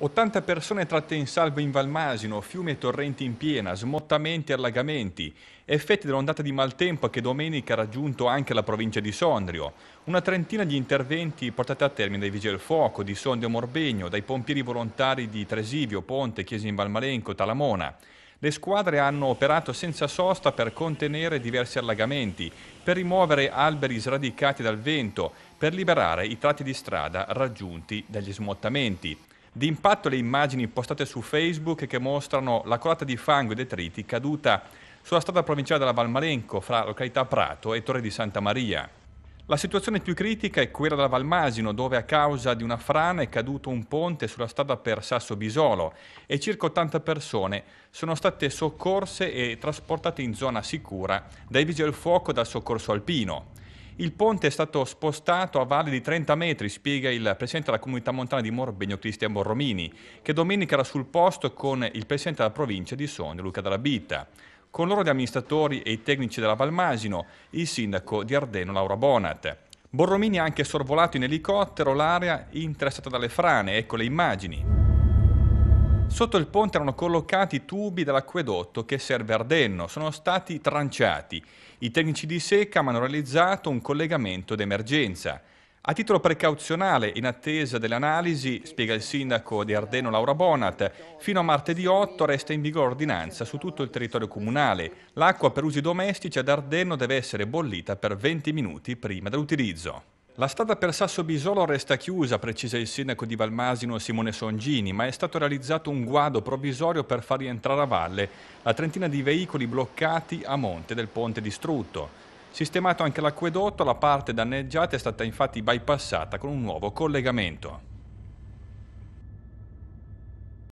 80 persone tratte in salvo in Valmasino, fiumi e torrenti in piena, smottamenti e allagamenti, effetti dell'ondata di maltempo che domenica ha raggiunto anche la provincia di Sondrio. Una trentina di interventi portati a termine dai Vigili del Fuoco, di Sondrio Morbegno, dai pompieri volontari di Tresivio, Ponte, Chiesa in Valmalenco, Talamona. Le squadre hanno operato senza sosta per contenere diversi allagamenti, per rimuovere alberi sradicati dal vento, per liberare i tratti di strada raggiunti dagli smottamenti di impatto le immagini postate su Facebook che mostrano la colata di fango e detriti caduta sulla strada provinciale della Valmalenco fra località Prato e Torre di Santa Maria. La situazione più critica è quella della Valmasino, dove a causa di una frana è caduto un ponte sulla strada per Sasso Bisolo e circa 80 persone sono state soccorse e trasportate in zona sicura dai vigili del fuoco e dal soccorso alpino. Il ponte è stato spostato a valle di 30 metri, spiega il presidente della comunità montana di Morbegno, Cristian Borromini, che domenica era sul posto con il presidente della provincia di Sondrio, Luca Dalabitta. Con loro gli amministratori e i tecnici della Palmasino, il sindaco di Ardeno Laura Bonat. Borromini ha anche sorvolato in elicottero l'area interessata dalle frane, ecco le immagini. Sotto il ponte erano collocati i tubi dell'acquedotto che serve Ardenno, sono stati tranciati. I tecnici di secca hanno realizzato un collegamento d'emergenza. A titolo precauzionale, in attesa delle analisi, spiega il sindaco di Ardeno Laura Bonat, fino a martedì 8 resta in vigore ordinanza su tutto il territorio comunale. L'acqua per usi domestici ad Ardeno deve essere bollita per 20 minuti prima dell'utilizzo. La strada per Sasso Bisolo resta chiusa, precisa il sindaco di Valmasino Simone Songini, ma è stato realizzato un guado provvisorio per far rientrare a valle la trentina di veicoli bloccati a monte del ponte distrutto. Sistemato anche l'acquedotto, la parte danneggiata è stata infatti bypassata con un nuovo collegamento.